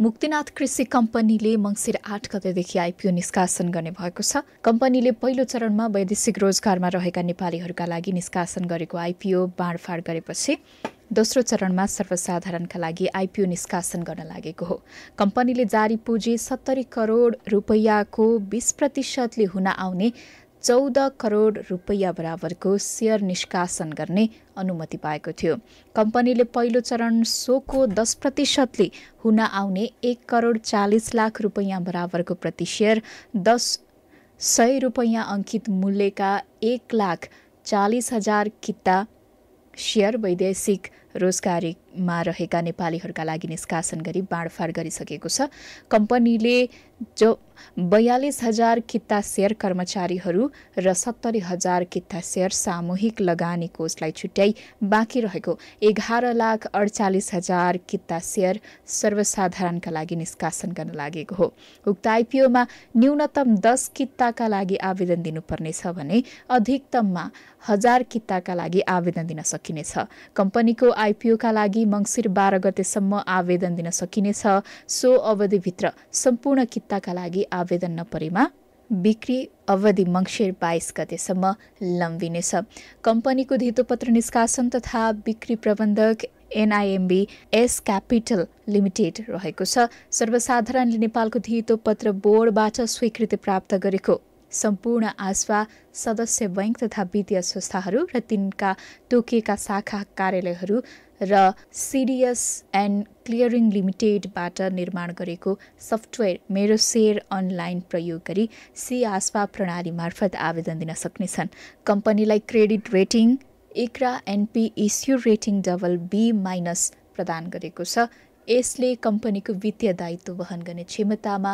मुक्तिनाथ कृषि कम्पनीले मङ्सिर आठ गतेदेखि आइपिओ निष्कासन गर्ने भएको छ कम्पनीले पहिलो चरणमा वैदेशिक रोजगारमा रहेका नेपालीहरूका लागि निष्कासन गरेको आइपिओ बाँडफाँड गरेपछि दोस्रो चरणमा सर्वसाधारणका लागि आइपिओ निष्कासन गर्न लागेको हो कम्पनीले जारी पुँजी सत्तरी करोड रुपैयाँको बिस प्रतिशतले हुन आउने चौध करोड रुपैयाँ बराबरको सेयर निष्कासन गर्ने अनुमति पाएको थियो कम्पनीले पहिलो चरण सोको दस प्रतिशतले हुन आउने एक करोड चालिस लाख रुपैयाँ बराबरको प्रति सेयर दस सय रुपैयाँ अङ्कित मूल्यका एक लाख चालिस हजार किता सेयर वैदेशिक रोजगारीमा रहेका नेपालीहरूका लागि निष्कासन गरी बाँडफाँड गरिसकेको छ कम्पनीले जो बयालिस हजार कित्ता सेयर कर्मचारीहरू र सत्तरी हजार कित्ता सेयर सामूहिक लगानी कोषलाई छुट्याई बाँकी रहेको एघार लाख अडचालिस हजार कित्ता सेयर सर्वसाधारणका लागि निष्कासन गर्न लागेको हो उक्त आइपिओमा न्यूनतम दस कित्ताका लागि आवेदन दिनुपर्नेछ भने अधिकतममा हजार कित्ताका लागि आवेदन दिन सकिनेछ कम्पनीको आइपिओका लागि मङ्सिर बाह्र गतेसम्म आवेदन दिन सकिनेछ सो अवधिभित्र सम्पूर्ण कित्ताका लागि आवेदन नपरेमा बिक्री अवधि मङ्सिर बाइस गतेसम्म लम्बिनेछ कम्पनीको धितोपत्र निष्कासन तथा बिक्री प्रबन्धक एनआइएमबी एस क्यापिटल लिमिटेड रहेको छ सर्वसाधारणले नेपालको धितोपत्र बोर्डबाट स्वीकृति प्राप्त गरेको सम्पूर्ण आसवा सदस्य बैङ्क तथा वित्तीय संस्थाहरू र तिनका तोकिएका शाखा कार्यालयहरू र सिडिएस एन्ड क्लियरिङ लिमिटेडबाट निर्माण गरेको सफ्टवेयर मेरो सेयर अनलाइन प्रयोग गरी सी आसवा प्रणाली मार्फत आवेदन दिन सक्नेछन् कम्पनीलाई credit rating ICRA NP issue rating double B minus प्रदान गरेको छ यसले कम्पनीको वित्तीय दायित्व वहन गर्ने क्षमतामा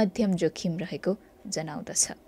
मध्यम जोखिम रहेको जनाउँदछ